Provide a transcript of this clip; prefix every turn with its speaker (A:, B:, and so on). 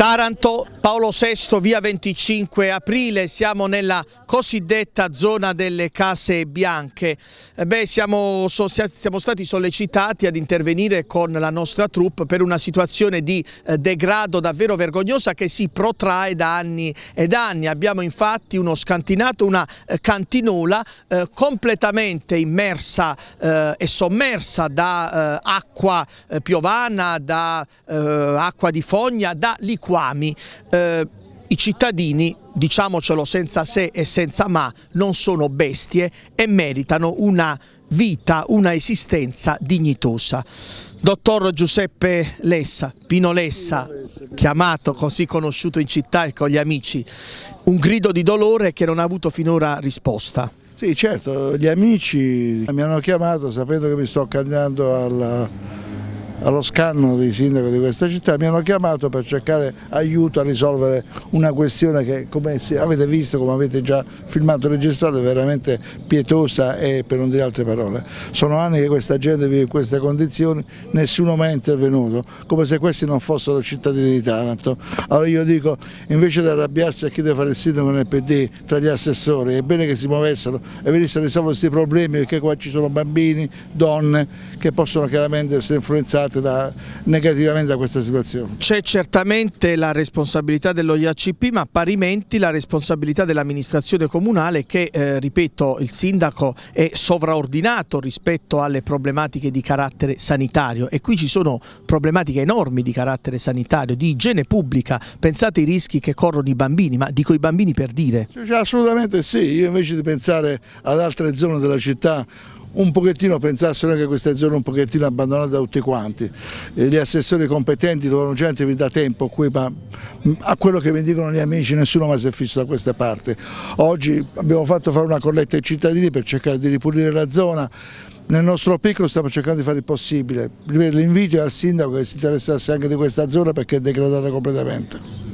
A: Taranto, Paolo VI, via 25 aprile, siamo nella cosiddetta zona delle case bianche. Eh, beh, siamo, so, siamo, stati sollecitati ad intervenire con la nostra troupe per una situazione di eh, degrado davvero vergognosa che si protrae da anni ed anni. Abbiamo infatti uno scantinato, una eh, cantinula eh, completamente immersa eh, e sommersa da eh, acqua piovana, da acqua di fogna, da liquore Kwami, eh, i cittadini, diciamocelo senza se e senza ma, non sono bestie e meritano una vita, una esistenza dignitosa. Dottor Giuseppe Lessa, Pino Lessa, chiamato così conosciuto in città e con gli amici, un grido di dolore che non ha avuto finora risposta.
B: Sì, certo, gli amici mi hanno chiamato sapendo che mi sto candidando al allo scanno dei sindaci di questa città, mi hanno chiamato per cercare aiuto a risolvere una questione che come avete visto, come avete già filmato e registrato è veramente pietosa e per non dire altre parole. Sono anni che questa gente vive in queste condizioni, nessuno mai è intervenuto, come se questi non fossero cittadini di Taranto. Allora io dico, invece di arrabbiarsi a chi deve fare il sindaco nel PD tra gli assessori, è bene che si muovessero e venissero a risolvere questi problemi perché qua ci sono bambini, donne che possono chiaramente essere influenzati affettate da, negativamente da questa situazione.
A: C'è certamente la responsabilità dello IACP ma parimenti la responsabilità dell'amministrazione comunale che, eh, ripeto, il sindaco è sovraordinato rispetto alle problematiche di carattere sanitario e qui ci sono problematiche enormi di carattere sanitario, di igiene pubblica, pensate ai rischi che corrono i bambini, ma dico i bambini per dire.
B: Cioè, assolutamente sì, io invece di pensare ad altre zone della città un pochettino pensassero anche a queste zone un pochettino abbandonate da tutti quanti. Gli assessori competenti trovano gente da tempo qui, ma mm, a quello che mi dicono gli amici nessuno mai si è fisso da questa parte. Oggi abbiamo fatto fare una colletta ai cittadini per cercare di ripulire la zona, nel nostro piccolo stiamo cercando di fare il possibile. L'invito è al sindaco che si interessasse anche di questa zona perché è degradata completamente.